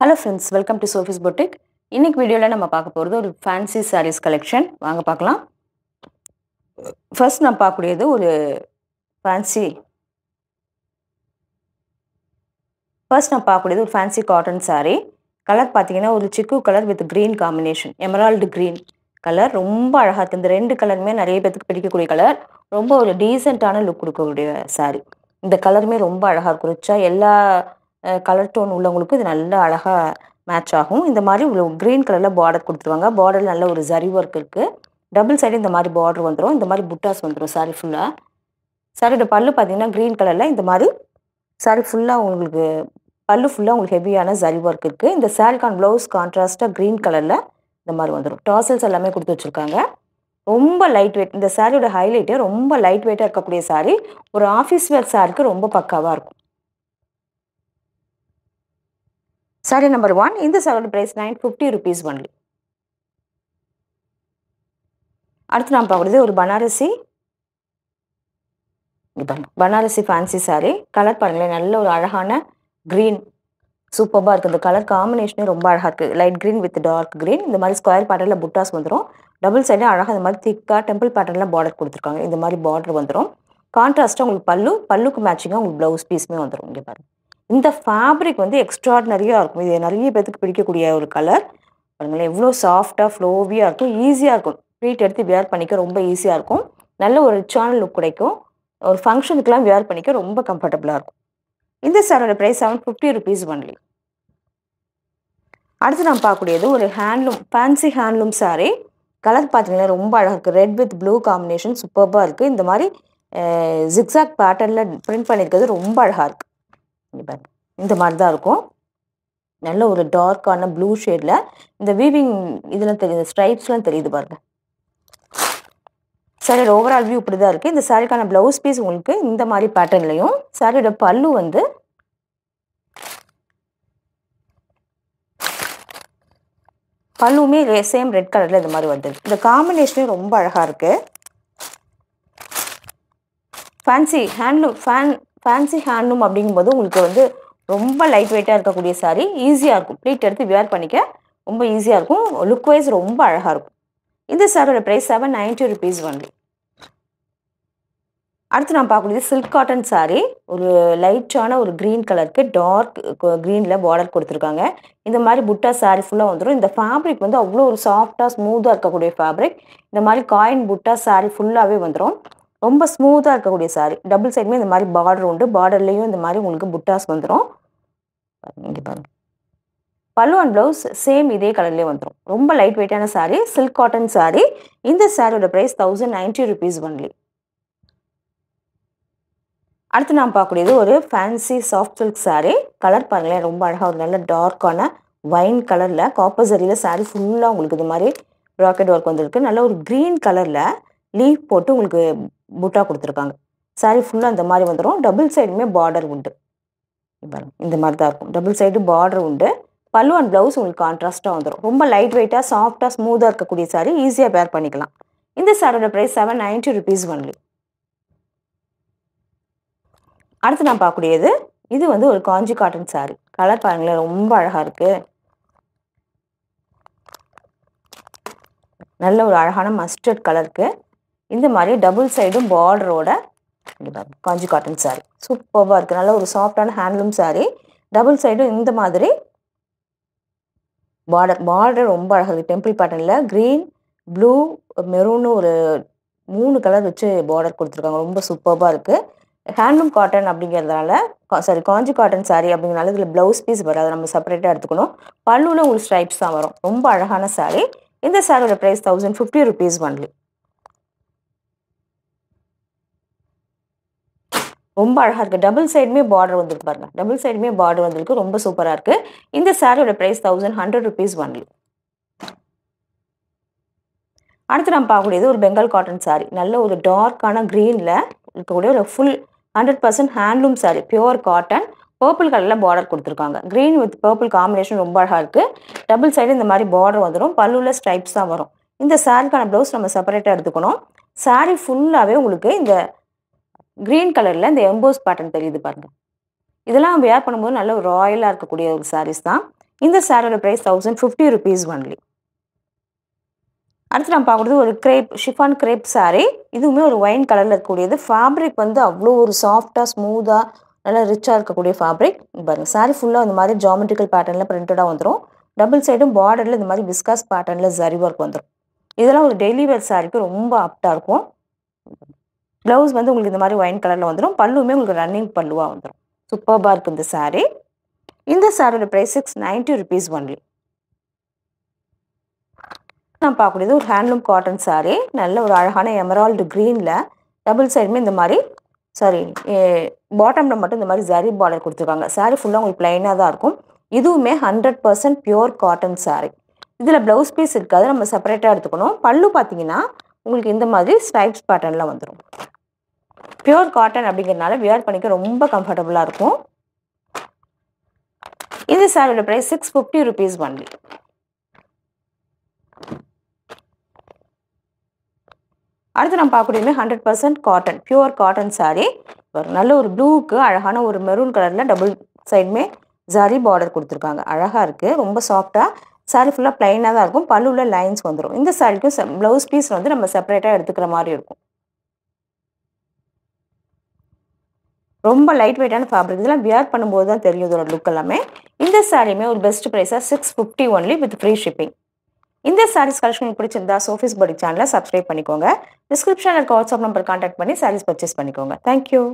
hello friends welcome to Sophie's boutique இன்றைக்கி வீடியோவில் நம்ம பார்க்க போகிறது ஒரு ஃபேன்சி சாரீஸ் கலெக்ஷன் வாங்க பார்க்கலாம் ஃபர்ஸ்ட் நான் பார்க்கக்கூடியது ஒரு ஃபேன்சி ஃபர்ஸ்ட் நான் பார்க்கக்கூடியது ஒரு ஃபேன்சி காட்டன் சாரீ கலர் பார்த்தீங்கன்னா ஒரு சிக்கு colour with green combination emerald green colour ரொம்ப அழகாக இருக்குது இந்த ரெண்டு கலருமே நிறைய பேத்துக்கு பிடிக்கக்கூடிய கலர் ரொம்ப ஒரு டீசெண்டான லுக் கொடுக்கக்கூடிய சாரீ இந்த கலருமே ரொம்ப அழகாக இருக்கும் எல்லா கலர் டோன் உள்ளவங்களுக்கும் இது நல்லா அழகாக மேட்ச் ஆகும் இந்த மாதிரி க்ரீன் கலரில் பார்டர் கொடுத்துருவாங்க பார்டர் நல்ல ஒரு ஜரி ஒர்க் இருக்குது டபுள் சைடு இந்த மாதிரி பார்டர் வந்துடும் இந்த மாதிரி புட்டாஸ் வந்துடும் சாரி ஃபுல்லாக சாரியோட பல்லு பார்த்தீங்கன்னா க்ரீன் கலரில் இந்த மாதிரி சாரி ஃபுல்லாக உங்களுக்கு பல்லு ஃபுல்லாக உங்களுக்கு ஹெவியான ஜரி ஒர்க் இருக்குது இந்த சாரிக்கான் ப்ளவுஸ் கான்ட்ராஸ்ட்டாக க்ரீன் கலரில் இந்த மாதிரி வந்துடும் டாசல்ஸ் எல்லாமே கொடுத்து வச்சுருக்காங்க ரொம்ப லைட் வெயிட் இந்த சாரியோட ஹைலைட்டே ரொம்ப லைட் வெயிட்டாக இருக்கக்கூடிய சாரி ஒரு ஆஃபீஸ் வேர் சாருக்கு ரொம்ப பக்காவாக இருக்கும் சாரி நம்பர் ஒன் இந்த சாரியோட price nine fifty rupees only அடுத்து நான் பார்க்குறது ஒரு பனாரசி பனாரசி ஃபேன்சி சாரி கலர் பாருங்களேன் நல்ல ஒரு அழகான க்ரீன் சூப்பராக இருக்குது இந்த கலர் காம்பினேஷனே ரொம்ப அழகாக இருக்குது light green with dark green இந்த மாதிரி ஸ்கொயர் பேட்டர்னில் புட்டாஸ் வந்துடும் டபுள் சைடில் அழகாக இந்த மாதிரி திக்காக டெம்பிள் பேட்டர்லாம் பார்டர் கொடுத்துருக்காங்க இந்த மாதிரி பார்டர் வந்துடும் கான்ட்ராஸ்ட்டாக உங்களுக்கு பல்லு பல்லுக்கு மேட்சிங்காக உங்களுக்கு ப்ளவுஸ் பீஸுமே வந்துடும் இங்கே பாருங்க இந்த ஃபேப்ரிக் வந்து எக்ஸ்ட்ராடனரியாக இருக்கும் இது நிறைய பேத்துக்கு பிடிக்கக்கூடிய ஒரு கலர் பாருங்களா எவ்வளோ சாஃப்டாக ஃப்ளோவியாக இருக்கும் ஈஸியாக இருக்கும் ப்ளீட் எடுத்து வியர் பண்ணிக்க ரொம்ப ஈஸியாக இருக்கும் நல்ல ஒரு ரிச்சான லுக் கிடைக்கும் ஒரு ஃபங்க்ஷனுக்குலாம் வியர் பண்ணிக்க ரொம்ப கம்ஃபர்டபுளாக இருக்கும் இந்த சாரோட price seven fifty rupees only அடுத்து நான் பார்க்கக்கூடியது ஒரு handloom fancy handloom sari colour பார்த்தீங்கன்னா ரொம்ப அழகாக இருக்குது ரெட் வித் ப்ளூ காம்பினேஷன் சூப்பர்பாக இருக்குது இந்த மாதிரி ஜிக்ஸாக் பேட்டர்னில் ப்ரிண்ட் பண்ணியிருக்கிறது ரொம்ப அழகாக இருக்குது இந்த மாதிரி தான் இருக்கும் நல்ல ஒரு டார்க்கான ப்ளூ ஷேடில் இந்த வீவிங் இதெல்லாம் தெரியுது ஸ்ட்ரைப்ஸ்லாம் தெரியுது பாருங்கள் சாரியோட ஓவரால் வியூ இப்படி தான் இருக்குது இந்த சாரிக்கான ப்ளவுஸ் பீஸ் உங்களுக்கு இந்த மாதிரி பேட்டர்ன்லையும் சாரியோட பல்லு வந்து பல்லுமே சேம் ரெட் கலரில் இது மாதிரி வருது இந்த காம்பினேஷனே ரொம்ப அழகாக இருக்குது fancy handloom fan fancy handloom அப்படிங்கும்போது உங்களுக்கு வந்து ரொம்ப லைட் வெயிட்டாக இருக்கக்கூடிய சாரீ ஈஸியாக இருக்கும் ப்ளீட் எடுத்து வியர் பண்ணிக்க ரொம்ப ஈஸியாக இருக்கும் லுக் வைஸ் ரொம்ப அழகாக இருக்கும் இந்த சாரோட price seven ninety rupees only அடுத்து நான் பார்க்கக்கூடியது சில்க் காட்டன் சாரீ ஒரு லைட்டான ஒரு க்ரீன் கலருக்கு டார்க் க்ரீனில் பார்டர் கொடுத்துருக்காங்க இந்த மாதிரி புட்டா சாரீ ஃபுல்லாக வந்துடும் இந்த ஃபேப்ரிக் வந்து அவ்வளோ ஒரு சாஃப்டாக ஸ்மூத்தாக இருக்கக்கூடிய ஃபேப்ரிக் இந்த மாதிரி காயின் புட்டா சாரீ ஃபுல்லாகவே வந்துடும் ரொம்ப ஸ்மூத்தாக இருக்கக்கூடிய சாரீ டபுள் சைடுமே இந்த மாதிரி பார்டர் உண்டு பார்டர்லேயும் இந்த மாதிரி உங்களுக்கு புட்டாஸ் வந்துடும் இங்கே பாருங்கள் பல்லு அண்ட் ப்ளவுஸ் சேம் இதே கலர்லேயே வந்துடும் ரொம்ப லைட் வெயிட்டான சாரீ சில்க் காட்டன் சாரீ இந்த சாரியோட price thousand ninety rupees only அடுத்து நான் பார்க்கக்கூடியது ஒரு fancy soft silk sari colour பாருங்களேன் ரொம்ப அழகாக ஒரு நல்ல டார்க்கான ஒயின் கலரில் காப்பர் சரியில் சாரீ ஃபுல்லாக உங்களுக்கு இது மாதிரி ராக்கெட் ஒர்க் வந்துருக்கு நல்ல ஒரு க்ரீன் கலரில் லீஃப் போட்டு உங்களுக்கு புட்டா கொடுத்துருக்காங்க சாரீ ஃபுல்லாக இந்த மாதிரி வந்துடும் டபுள் சைடுமே பார்டர் உண்டு இந்த மாதிரி தான் இருக்கும் டபுள் சைடு பார்டர் உண்டு பல்லு அண்ட் ப்ளவுஸ் உங்களுக்கு கான்ட்ராஸ்ட்டாக வந்துடும் ரொம்ப லைட் வெயிட்டாக சாஃப்டாக ஸ்மூத்தாக இருக்கக்கூடிய சாரீ ஈஸியாக பேர் பண்ணிக்கலாம் இந்த சாரோட price seven ninety rupees only அடுத்து நான் பார்க்கக்கூடியது இது வந்து ஒரு காஞ்சி காட்டன் சாரி கலர் பாருங்களேன் ரொம்ப அழகாக இருக்குது நல்ல ஒரு அழகான மஸ்டர்ட் கலருக்கு இந்த மாதிரி டபுள் சைடும் பார்டரோட காஞ்சி காட்டன் சாரி சூப்பராக இருக்குது நல்ல ஒரு சாஃப்டான ஹேண்ட்லூம் சாரி டபுள் சைடும் இந்த மாதிரி பார்டர் பார்டர் ரொம்ப அழகாக இருக்குது டெம்பிள் பேட்டர்னில் க்ரீன் ப்ளூ மெரூன்னு ஒரு மூணு கலர் வச்சு பார்டர் கொடுத்துருக்காங்க ரொம்ப சூப்பராக இருக்குது ஹேண்ட்லூம் காட்டன் அப்படிங்கிறதுனால சாரி காஞ்சி காட்டன் சாரி அப்படிங்கிறனால இதில் ப்ளவுஸ் பீஸ் வராது நம்ம செப்பரேட்டாக எடுத்துக்கணும் பல்லுவில் உங்களுக்கு ஸ்ட்ரைப்ஸ் தான் வரும் ரொம்ப அழகான சாரி இந்த சாரியோட price thousand fifty rupees only ரொம்ப அழகாக இருக்குது டபுள் சைடுமே பார்டர் வந்துருக்கு பாருங்க டபுள் சைடுமே பார்டர் வந்திருக்கு ரொம்ப சூப்பராக இருக்குது இந்த சாரியோட price thousand hundred rupees only அடுத்து நம்ம பார்க்கக்கூடியது ஒரு பெங்கால் காட்டன் சாரி நல்ல ஒரு டார்க்கான க்ரீனில் இருக்கக்கூடிய ஒரு full hundred percent handloom sari pure cotton purple கலரில் பார்டர் கொடுத்துருக்காங்க க்ரீன் வித் பர்பிள் காம்பினேஷன் ரொம்ப அழகாக இருக்குது டபுள் சைடு இந்த மாதிரி பார்டர் வந்துடும் பல்லுள்ள ஸ்ட்ரைப்ஸ் தான் வரும் இந்த சாரிக்கான ப்ளவுஸ் நம்ம செப்பரேட்டாக எடுத்துக்கணும் சாரீ ஃபுல்லாகவே உங்களுக்கு இந்த க்ரீன் கலரில் இந்த எம்போஸ் பேட்டர்ன் தெரியுது பாருங்கள் இதெல்லாம் வேர் பண்ணும்போது நல்ல ராயலாக இருக்கக்கூடிய ஒரு சாரீஸ் தான் இந்த சாரியோட price thousand fifty rupees only அடுத்து நம்ம பார்க்குறது ஒரு கிரேப் ஷிஃபான் கிரேப் சாரீ இதுவுமே ஒரு ஒயின் கலரில் இருக்கக்கூடியது ஃபேப்ரிக் வந்து அவ்வளோ ஒரு சாஃப்டாக ஸ்மூத்தாக நல்லா ரிச்சாக இருக்கக்கூடிய ஃபேப்ரிக் பாருங்கள் சாரீ ஃபுல்லாக இந்த மாதிரி ஜாமெட்ரிக்கல் பேட்டர்னில் பிரிண்டடாக வந்துடும் டபுள் சைடும் பார்டரில் இந்த மாதிரி விஸ்காஸ் பேட்டர்னில் ஜரி ஒர்க் வந்துடும் இதெல்லாம் ஒரு டெய்லி வேர் சாரிக்கு ரொம்ப அப்டாக இருக்கும் ப்ளவுஸ் வந்து உங்களுக்கு இந்த மாதிரி ஒயின் கலரில் வந்துடும் பல்லுமே உங்களுக்கு ரன்னிங் பல்லுவாக வந்துடும் சூப்பர்பாக இருக்குது இந்த சாரீ இந்த சாரியோட price six ninety rupees only நான் பார்க்கக்கூடியது ஒரு ஹேண்ட்லூம் காட்டன் சாரீ நல்ல ஒரு அழகான எமரால்டு க்ரீனில் டபுள் சைடுமே இந்த மாதிரி சாரி பாட்டமில் மட்டும் இந்த மாதிரி ஜரி பார்டர் கொடுத்துருக்காங்க சாரீ ஃபுல்லாக உங்களுக்கு ப்ளைனாக தான் இருக்கும் இதுவுமே hundred percent pure cotton sari இதில் ப்ளவுஸ் பீஸ் இருக்காது நம்ம செப்பரேட்டாக எடுத்துக்கணும் பல்லு பார்த்தீங்கன்னா உங்களுக்கு இந்த மாதிரி ஸ்ட்ரைப்ஸ் பேட்டர்னில் வந்துடும் பியோர் காட்டன் அப்படிங்கிறனால வியர் பண்ணிக்க ரொம்ப கம்ஃபர்டபுளாக இருக்கும் இந்த சாரியோட price six fifty rupees only அடுத்து நம்ம பார்க்கக்கூடியமே hundred percent cotton pure cotton sari ஒரு நல்ல ஒரு ப்ளூவுக்கு அழகான ஒரு மெரூன் கலரில் டபுள் சைடுமே ஜாரி பார்டர் கொடுத்துருக்காங்க அழகாக இருக்குது ரொம்ப சாஃப்டாக சாரீ ஃபுல்லாக ப்ளைனாக தான் இருக்கும் உள்ள லைன்ஸ் வந்துடும் இந்த சாரிக்கும் ப்ளவுஸ் பீஸ் வந்து நம்ம செப்பரேட்டாக எடுத்துக்கிற மாதிரி இருக்கும் ரொம்ப லைட் வெயிட்டான ஃபேப்ரிக் இதெல்லாம் வியர் பண்ணும்போது தான் தெரியும் இதோட லுக் எல்லாமே இந்த சாரியுமே ஒரு பெஸ்ட் ப்ரைஸாக six fifty only with free shipping இந்த சாரீஸ் கலெக்ஷன் பிடிச்சிருந்தா சோஃபிஸ் படி சேனலை சப்ஸ்கிரைப் பண்ணிக்கோங்க டிஸ்கிரிப்ஷன் இருக்க வாட்ஸ்அப் நம்பர் கான்டாக்ட் பண்ணி சாரீஸ் பர்ச்சேஸ் பண்ணிக்கோங்க தேங்க்யூ